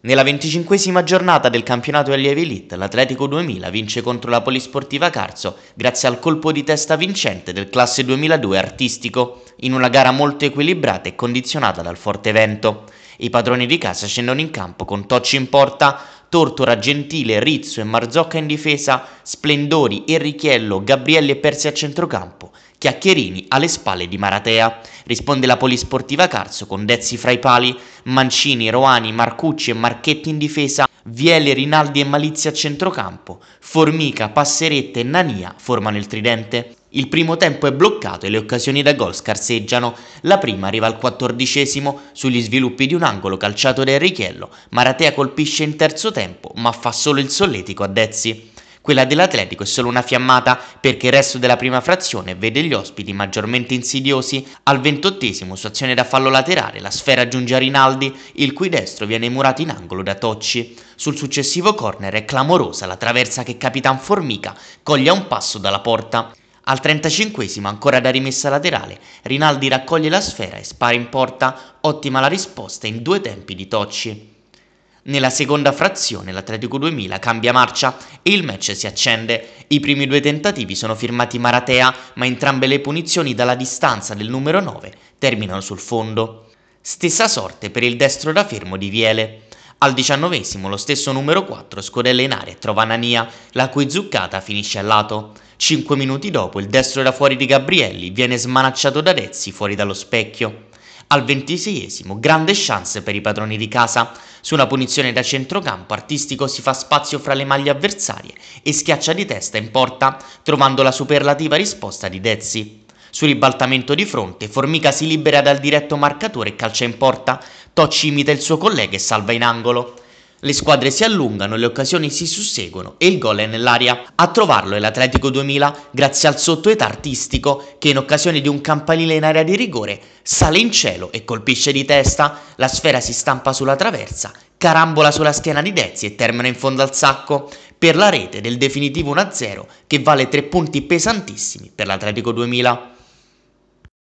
Nella venticinquesima giornata del campionato Allievi Elite, l'Atletico 2000 vince contro la Polisportiva Carso grazie al colpo di testa vincente del classe 2002 artistico, in una gara molto equilibrata e condizionata dal forte vento. I padroni di casa scendono in campo con Tocci in porta, Tortora, Gentile, Rizzo e Marzocca in difesa, Splendori, Enrichiello, Gabrielli e Persi a centrocampo, Chiacchierini alle spalle di Maratea. Risponde la Polisportiva Carso con Dezzi fra i pali, Mancini, Roani, Marcucci e Marchetti in difesa, Viele, Rinaldi e Malizia a centrocampo, Formica, Passeretta e Nania formano il tridente. Il primo tempo è bloccato e le occasioni da gol scarseggiano. La prima arriva al quattordicesimo sugli sviluppi di un angolo calciato da Enrichello. Maratea colpisce in terzo tempo, ma fa solo il solletico a Dezzi. Quella dell'Atletico è solo una fiammata perché il resto della prima frazione vede gli ospiti maggiormente insidiosi. Al ventottesimo su azione da fallo laterale la sfera giunge a Rinaldi, il cui destro viene murato in angolo da Tocci. Sul successivo corner è clamorosa la traversa che Capitan Formica coglie a un passo dalla porta. Al 35 ancora da rimessa laterale, Rinaldi raccoglie la sfera e spara in porta, ottima la risposta in due tempi di Tocci. Nella seconda frazione l'Atletico 2000 cambia marcia e il match si accende. I primi due tentativi sono firmati Maratea, ma entrambe le punizioni dalla distanza del numero 9 terminano sul fondo. Stessa sorte per il destro da fermo di Viele. Al diciannovesimo lo stesso numero 4 scodella in aria e trova Nania, la cui zuccata finisce a lato. Cinque minuti dopo il destro da fuori di Gabrielli, viene smanacciato da Dezzi fuori dallo specchio. Al ventiseiesimo, grande chance per i padroni di casa. Su una punizione da centrocampo, Artistico si fa spazio fra le maglie avversarie e schiaccia di testa in porta, trovando la superlativa risposta di Dezzi. Su ribaltamento di fronte, Formica si libera dal diretto marcatore e calcia in porta. Tocci imita il suo collega e salva in angolo. Le squadre si allungano, le occasioni si susseguono e il gol è nell'aria. A trovarlo è l'Atletico 2000 grazie al sottoetà artistico che in occasione di un campanile in area di rigore sale in cielo e colpisce di testa. La sfera si stampa sulla traversa, carambola sulla schiena di Dezzi e termina in fondo al sacco per la rete del definitivo 1-0 che vale tre punti pesantissimi per l'Atletico 2000.